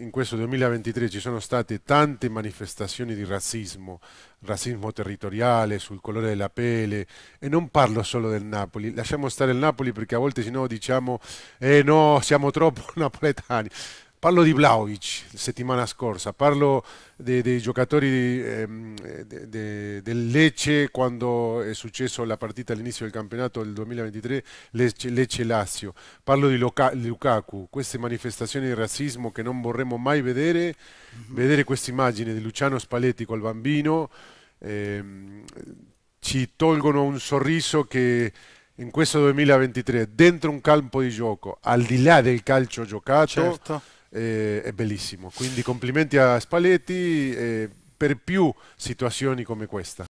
in questo 2023 ci sono state tante manifestazioni di razzismo, razzismo territoriale, sul colore della pelle, e non parlo solo del Napoli, lasciamo stare il Napoli perché a volte se no diciamo, eh no, siamo troppo napoletani. Parlo di Vlaovic settimana scorsa, parlo dei, dei giocatori ehm, de, de, del Lecce quando è successo la partita all'inizio del campionato del 2023, Lecce-Lazio, parlo di Lukaku, queste manifestazioni di razzismo che non vorremmo mai vedere, mm -hmm. vedere questa immagine di Luciano Spalletti col bambino, ehm, ci tolgono un sorriso che in questo 2023, dentro un campo di gioco, al di là del calcio giocato, certo eh, è bellissimo. Quindi complimenti a Spalletti eh, per più situazioni come questa.